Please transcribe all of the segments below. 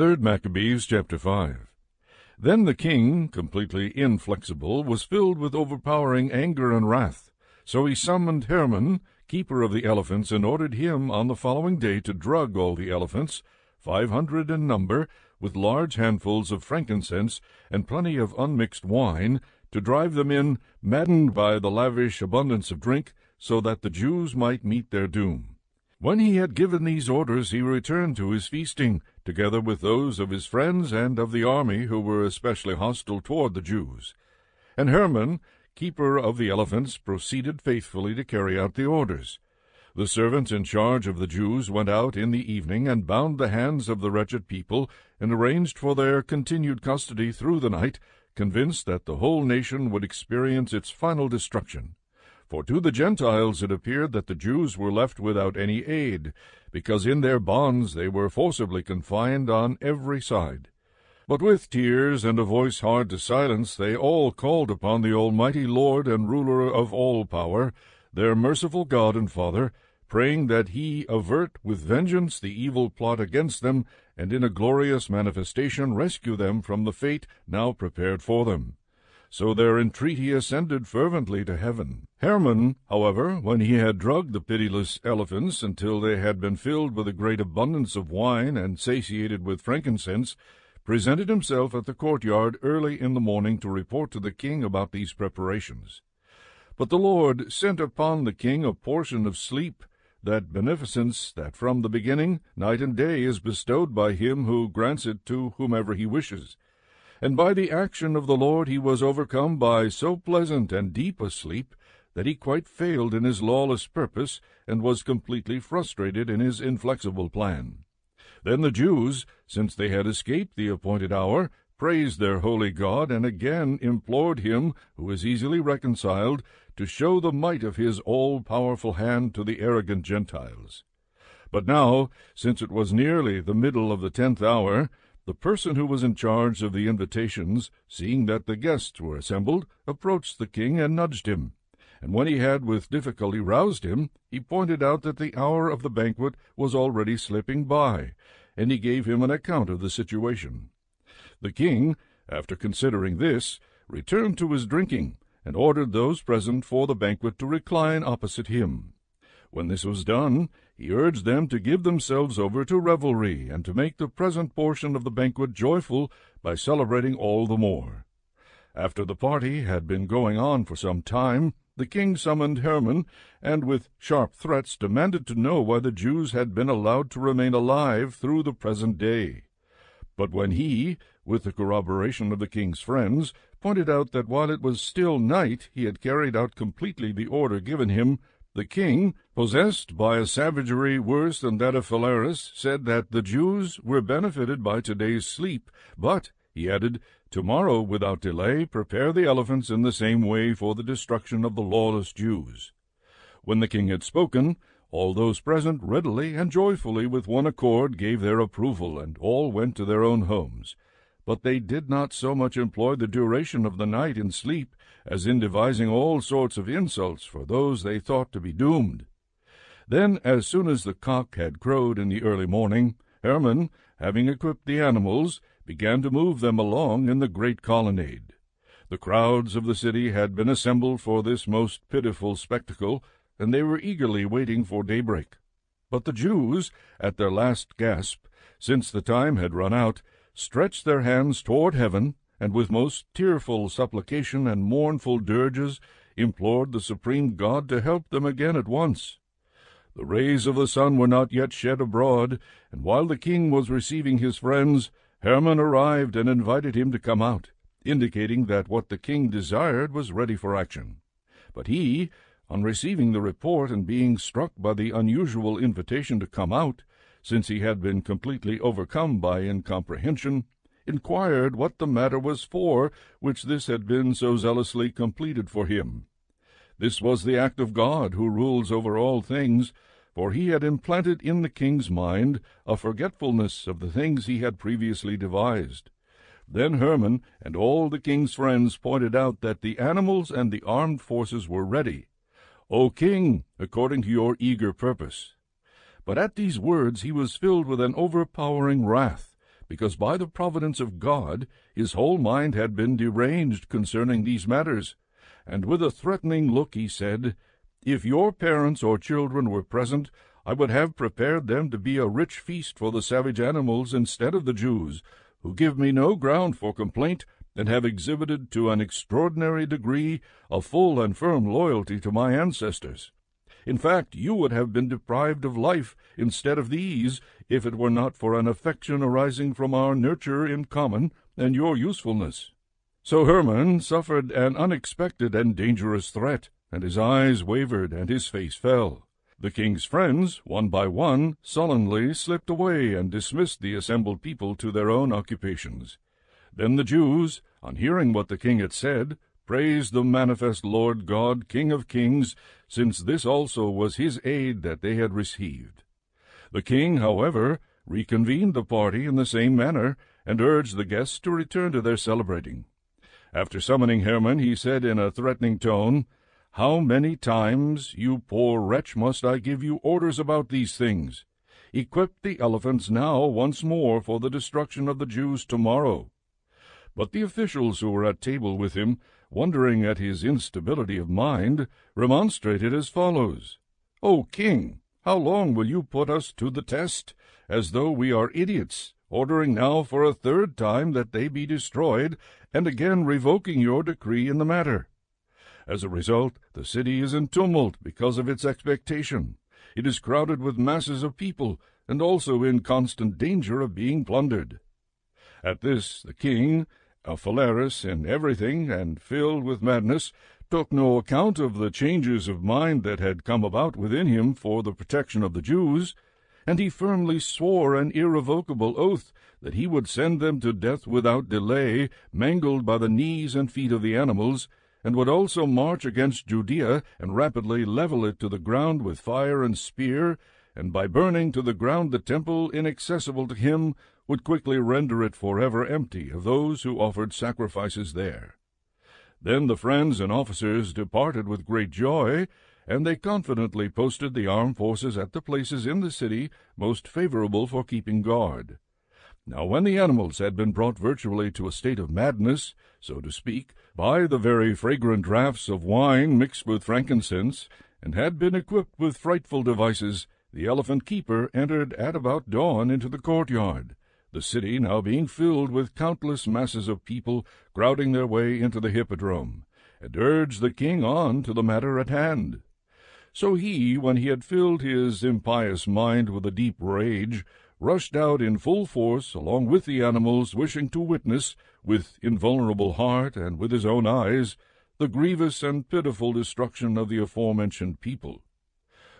3 Maccabees chapter 5 Then the king, completely inflexible, was filled with overpowering anger and wrath. So he summoned Hermon, keeper of the elephants, and ordered him on the following day to drug all the elephants, five hundred in number, with large handfuls of frankincense and plenty of unmixed wine, to drive them in, maddened by the lavish abundance of drink, so that the Jews might meet their doom. When he had given these orders, he returned to his feasting, together with those of his friends and of the army who were especially hostile toward the Jews. And Herman, keeper of the elephants, proceeded faithfully to carry out the orders. The servants in charge of the Jews went out in the evening and bound the hands of the wretched people and arranged for their continued custody through the night, convinced that the whole nation would experience its final destruction. For to the Gentiles it appeared that the Jews were left without any aid, because in their bonds they were forcibly confined on every side. But with tears and a voice hard to silence, they all called upon the Almighty Lord and Ruler of all power, their merciful God and Father, praying that He avert with vengeance the evil plot against them, and in a glorious manifestation rescue them from the fate now prepared for them so their entreaty ascended fervently to heaven. Hermon, however, when he had drugged the pitiless elephants until they had been filled with a great abundance of wine and satiated with frankincense, presented himself at the courtyard early in the morning to report to the king about these preparations. But the Lord sent upon the king a portion of sleep, that beneficence that from the beginning, night and day, is bestowed by him who grants it to whomever he wishes and by the action of the Lord he was overcome by so pleasant and deep a sleep that he quite failed in his lawless purpose, and was completely frustrated in his inflexible plan. Then the Jews, since they had escaped the appointed hour, praised their holy God, and again implored him, who is easily reconciled, to show the might of his all-powerful hand to the arrogant Gentiles. But now, since it was nearly the middle of the tenth hour, the person who was in charge of the invitations, seeing that the guests were assembled, approached the king and nudged him. And when he had with difficulty roused him, he pointed out that the hour of the banquet was already slipping by, and he gave him an account of the situation. The king, after considering this, returned to his drinking, and ordered those present for the banquet to recline opposite him. When this was done, he urged them to give themselves over to revelry, and to make the present portion of the banquet joyful by celebrating all the more. After the party had been going on for some time, the king summoned Hermann, and with sharp threats demanded to know why the Jews had been allowed to remain alive through the present day. But when he, with the corroboration of the king's friends, pointed out that while it was still night he had carried out completely the order given him, the king, possessed by a savagery worse than that of Phalaris, said that the Jews were benefited by today's sleep, but, he added, tomorrow, without delay, prepare the elephants in the same way for the destruction of the lawless Jews. When the king had spoken, all those present readily and joyfully with one accord gave their approval, and all went to their own homes but they did not so much employ the duration of the night in sleep as in devising all sorts of insults for those they thought to be doomed. Then, as soon as the cock had crowed in the early morning, Hermann, having equipped the animals, began to move them along in the great colonnade. The crowds of the city had been assembled for this most pitiful spectacle, and they were eagerly waiting for daybreak. But the Jews, at their last gasp, since the time had run out, stretched their hands toward heaven, and with most tearful supplication and mournful dirges implored the supreme God to help them again at once. The rays of the sun were not yet shed abroad, and while the king was receiving his friends, Hermann arrived and invited him to come out, indicating that what the king desired was ready for action. But he, on receiving the report and being struck by the unusual invitation to come out, since he had been completely overcome by incomprehension, inquired what the matter was for which this had been so zealously completed for him. This was the act of God who rules over all things, for he had implanted in the king's mind a forgetfulness of the things he had previously devised. Then Herman and all the king's friends pointed out that the animals and the armed forces were ready. O king, according to your eager purpose, but at these words he was filled with an overpowering wrath, because by the providence of God his whole mind had been deranged concerning these matters. And with a threatening look he said, If your parents or children were present, I would have prepared them to be a rich feast for the savage animals instead of the Jews, who give me no ground for complaint, and have exhibited to an extraordinary degree a full and firm loyalty to my ancestors. In fact, you would have been deprived of life instead of these, if it were not for an affection arising from our nurture in common and your usefulness. So Hermann suffered an unexpected and dangerous threat, and his eyes wavered and his face fell. The king's friends, one by one, sullenly slipped away and dismissed the assembled people to their own occupations. Then the Jews, on hearing what the king had said, Praise the manifest Lord God, King of kings, since this also was his aid that they had received. The king, however, reconvened the party in the same manner, and urged the guests to return to their celebrating. After summoning Hermann, he said in a threatening tone, How many times, you poor wretch, must I give you orders about these things? Equip the elephants now once more for the destruction of the Jews tomorrow but the officials who were at table with him, wondering at his instability of mind, remonstrated as follows O king, how long will you put us to the test, as though we are idiots, ordering now for a third time that they be destroyed, and again revoking your decree in the matter? As a result, the city is in tumult because of its expectation. It is crowded with masses of people, and also in constant danger of being plundered. At this the king, phalaris in everything and filled with madness, took no account of the changes of mind that had come about within him for the protection of the Jews, and he firmly swore an irrevocable oath that he would send them to death without delay, mangled by the knees and feet of the animals, and would also march against Judea and rapidly level it to the ground with fire and spear, and by burning to the ground the temple inaccessible to him would quickly render it forever empty of those who offered sacrifices there. Then the friends and officers departed with great joy, and they confidently posted the armed forces at the places in the city most favorable for keeping guard. Now when the animals had been brought virtually to a state of madness, so to speak, by the very fragrant draughts of wine mixed with frankincense, and had been equipped with frightful devices, the elephant keeper entered at about dawn into the courtyard the city now being filled with countless masses of people crowding their way into the hippodrome, and urged the king on to the matter at hand. So he, when he had filled his impious mind with a deep rage, rushed out in full force along with the animals wishing to witness, with invulnerable heart and with his own eyes, the grievous and pitiful destruction of the aforementioned people.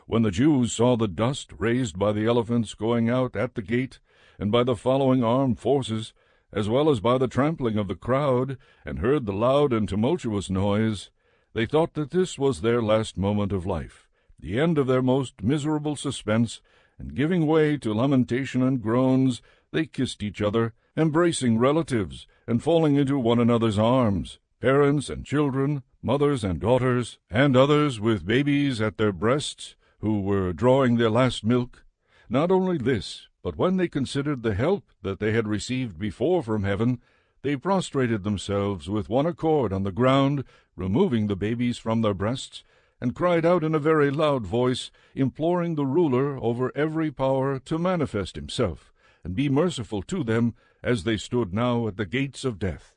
When the Jews saw the dust raised by the elephants going out at the gate, and by the following armed forces, as well as by the trampling of the crowd, and heard the loud and tumultuous noise, they thought that this was their last moment of life, the end of their most miserable suspense, and giving way to lamentation and groans, they kissed each other, embracing relatives, and falling into one another's arms, parents and children, mothers and daughters, and others with babies at their breasts, who were drawing their last milk. Not only this, but when they considered the help that they had received before from heaven, they prostrated themselves with one accord on the ground, removing the babies from their breasts, and cried out in a very loud voice, imploring the ruler over every power to manifest himself, and be merciful to them, as they stood now at the gates of death.